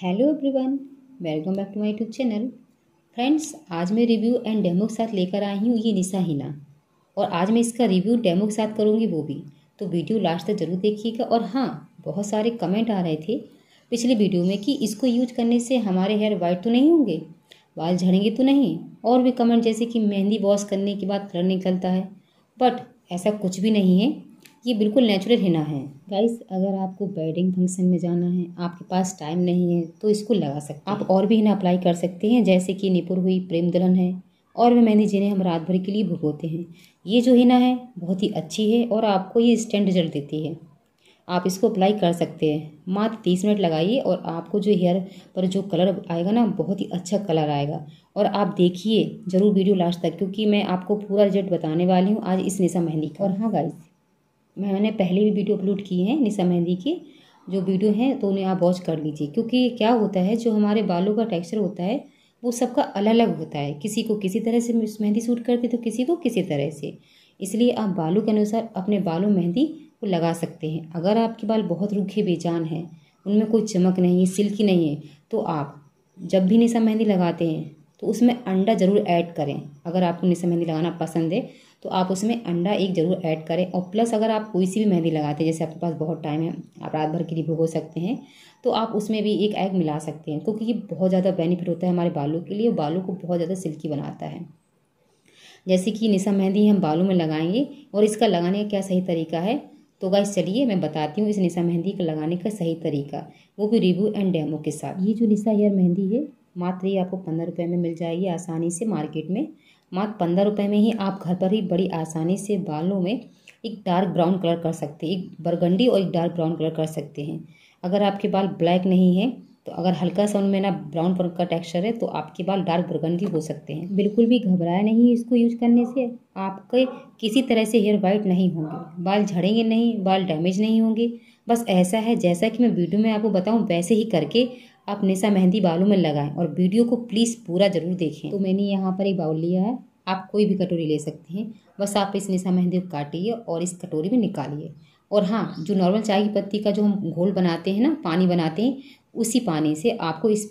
hello everyone welcome back to my YouTube channel friends आज मैं review and demo के साथ लेकर आई हूँ ये निशा हिना और आज मैं इसका रिव्यू डेमो के साथ करूँगी वो भी तो वीडियो लास्ट तक जरूर देखिएगा और हाँ बहुत सारे कमेंट आ रहे थे पिछले वीडियो में कि इसको यूज करने से हमारे हेयर वाइट तो नहीं होंगे बाल झड़ेंगे तो नहीं और भी कमेंट जैसे कि मेहंदी वॉश करने के बाद कलर निकलता है बट ऐसा कुछ भी नहीं है ये बिल्कुल नेचुरल हिना है गाइस अगर आपको वेडिंग फंक्शन में जाना है आपके पास टाइम नहीं है तो इसको लगा सकते आप और भी हिना अप्लाई कर सकते हैं जैसे कि निपुर हुई प्रेम दुल्हन है और भी मेहंदी जिन्हें हम रात भर के लिए भुगोते हैं ये जो हिना है बहुत ही अच्छी है और आपको ये स्टैंड रिजल्ट देती है आप इसको अप्लाई कर सकते हैं मात्र तीस मिनट लगाइए और आपको जो हेयर पर जो कलर आएगा ना बहुत ही अच्छा कलर आएगा और आप देखिए ज़रूर वीडियो लास्ट तक क्योंकि मैं आपको पूरा रिजल्ट बताने वाली हूँ आज इस निशा मेहंदी का और हाँ गाइस मैंने पहले भी वीडियो अपलोड किए हैं निशा मेहंदी की जो वीडियो हैं तो उन्हें आप वॉच कर लीजिए क्योंकि क्या होता है जो हमारे बालों का टेक्सचर होता है वो सबका अलग अलग होता है किसी को किसी तरह से मेहंदी सूट करती तो किसी को किसी तरह से इसलिए आप बालों के अनुसार अपने बालों मेहंदी को लगा सकते हैं अगर आपके बाल बहुत रूखे बेजान हैं उनमें कोई चमक नहीं है सिल्की नहीं है तो आप जब भी निशा मेहंदी लगाते हैं तो उसमें अंडा ज़रूर ऐड करें अगर आपको निशा मेहंदी लगाना पसंद है तो आप उसमें अंडा एक ज़रूर ऐड करें और प्लस अगर आप कोई सी भी मेहंदी लगाते हैं जैसे आपके पास बहुत टाइम है आप रात भर के लिए भुगो सकते हैं तो आप उसमें भी एक एग मिला सकते हैं क्योंकि ये बहुत ज़्यादा बेनिफिट होता है हमारे बालों के लिए बालों को बहुत ज़्यादा सिल्की बनाता है जैसे कि निशा मेहंदी हम बालों में लगाएंगे और इसका लगाने का क्या सही तरीका है तो गाइस चलिए मैं बताती हूँ इस निशा मेहंदी का लगाने का सही तरीका वो भी रिव्यू एंड डेमो के साथ ये जो निशा हेयर मेहंदी है मात्र ये आपको पंद्रह रुपये में मिल जाएगी आसानी से मार्केट में मात्र पंद्रह रुपये में ही आप घर पर ही बड़ी आसानी से बालों में एक डार्क ब्राउन कलर कर सकते हैं एक बरगंडी और एक डार्क ब्राउन कलर कर सकते हैं अगर आपके बाल ब्लैक नहीं है तो अगर हल्का सा उनमें ना ब्राउन कलर का टेक्सचर है तो आपके बाल डार्क बरगंडी हो सकते हैं बिल्कुल भी घबराया नहीं इसको यूज करने से आपके किसी तरह से हेयर वाइट नहीं होंगे बाल झड़ेंगे नहीं बाल डैमेज नहीं होंगे बस ऐसा है जैसा कि मैं वीडियो में आपको बताऊँ वैसे ही करके आप निशा मेहंदी बालों में लगाएं और वीडियो को प्लीज़ पूरा ज़रूर देखें तो मैंने यहाँ पर एक बाउल लिया है आप कोई भी कटोरी ले सकते हैं बस आप इस निशा मेहंदी को काटिए और इस कटोरी में निकालिए और हाँ जो नॉर्मल चाय की पत्ती का जो हम घोल बनाते हैं ना पानी बनाते हैं उसी पानी से आपको इस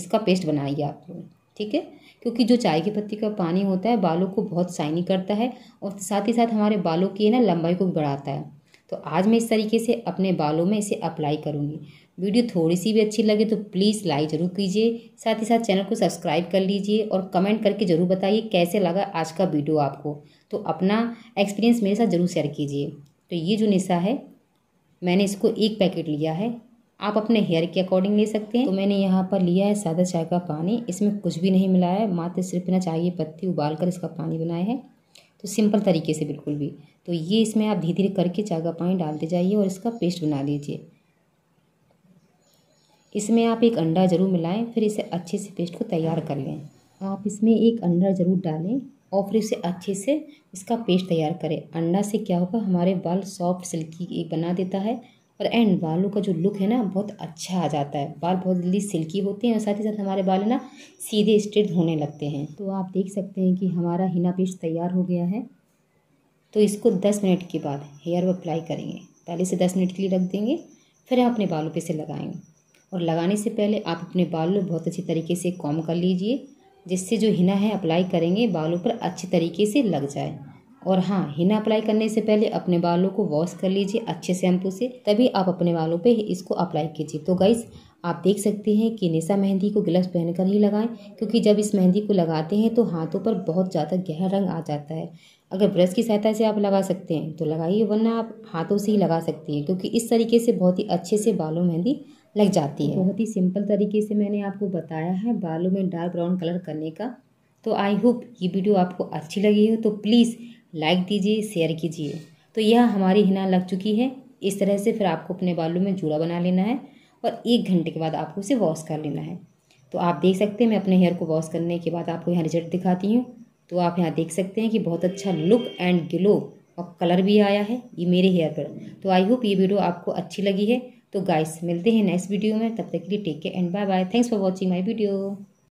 इसका पेस्ट बनाइए आप लोग ठीक है क्योंकि जो चाय की पत्ती का पानी होता है बालों को बहुत शाइनी करता है और साथ ही साथ हमारे बालों की ना लंबाई को भी बढ़ाता है तो आज मैं इस तरीके से अपने बालों में इसे अप्लाई करूँगी वीडियो थोड़ी सी भी अच्छी लगे तो प्लीज़ लाइक ज़रूर कीजिए साथ ही साथ चैनल को सब्सक्राइब कर लीजिए और कमेंट करके ज़रूर बताइए कैसे लगा आज का वीडियो आपको तो अपना एक्सपीरियंस मेरे साथ ज़रूर शेयर कीजिए तो ये जो निशा है मैंने इसको एक पैकेट लिया है आप अपने हेयर के अकॉर्डिंग ले सकते हैं तो मैंने यहाँ पर लिया है सादा चाय का पानी इसमें कुछ भी नहीं मिलाया है मात्र सिर्फ ना चाहिए पत्ती उबाल कर इसका पानी बनाया है तो सिंपल तरीके से बिल्कुल भी तो ये इसमें आप धीरे धीरे करके चागा पानी डालते जाइए और इसका पेस्ट बना लीजिए इसमें आप एक अंडा ज़रूर मिलाएं फिर इसे अच्छे से पेस्ट को तैयार कर लें आप इसमें एक अंडा ज़रूर डालें और फिर इसे अच्छे से इसका पेस्ट तैयार करें अंडा से क्या होगा हमारे बाल सॉफ्ट सिल्की एक बना देता है और एंड बालों का जो लुक है ना बहुत अच्छा आ जाता है बाल बहुत जल्दी सिल्की होते हैं और साथ ही साथ हमारे बाल ना सीधे स्ट्रेट होने लगते हैं तो आप देख सकते हैं कि हमारा हिना पेस्ट तैयार हो गया है तो इसको दस मिनट के बाद हेयर वो अप्लाई करेंगे पहले से दस मिनट के लिए रख देंगे फिर आप अपने बालों पे से लगाएंगे और लगाने से पहले आप अपने बालों बहुत अच्छी तरीके से कॉम कर लीजिए जिससे जो हिना है अप्लाई करेंगे बालों पर अच्छे तरीके से लग जाए और हाँ हिना अप्लाई करने से पहले अपने बालों को वॉश कर लीजिए अच्छे शैम्पू से तभी आप अपने बालों पर इसको अप्लाई कीजिए तो गाइस आप देख सकते हैं कि निशा मेहंदी को ग्लव्स पहनकर ही लगाएं क्योंकि जब इस मेहंदी को लगाते हैं तो हाथों पर बहुत ज़्यादा गहरा रंग आ जाता है अगर ब्रश की सहायता से आप लगा सकते हैं तो लगाइए वरना आप हाथों से ही लगा सकते हैं क्योंकि इस तरीके से बहुत ही अच्छे से बालों मेहंदी लग जाती है बहुत ही सिंपल तरीके से मैंने आपको बताया है बालों में डार्क ब्राउन कलर करने का तो आई होप ये वीडियो आपको अच्छी लगी हो तो प्लीज़ लाइक दीजिए शेयर कीजिए तो यह हमारी हिना लग चुकी है इस तरह से फिर आपको अपने बालों में जूड़ा बना लेना है और एक घंटे के बाद आपको उसे वॉश कर लेना है तो आप देख सकते हैं मैं अपने हेयर को वॉश करने के बाद आपको यहाँ रिजल्ट दिखाती हूँ तो आप यहाँ देख सकते हैं कि बहुत अच्छा लुक एंड ग्लो और कलर भी आया है ये मेरे हेयर पर तो आई होप ये वीडियो आपको अच्छी लगी है तो गाइस मिलते हैं नेक्स्ट वीडियो में तब तक के लिए take care and bye bye thanks for watching my video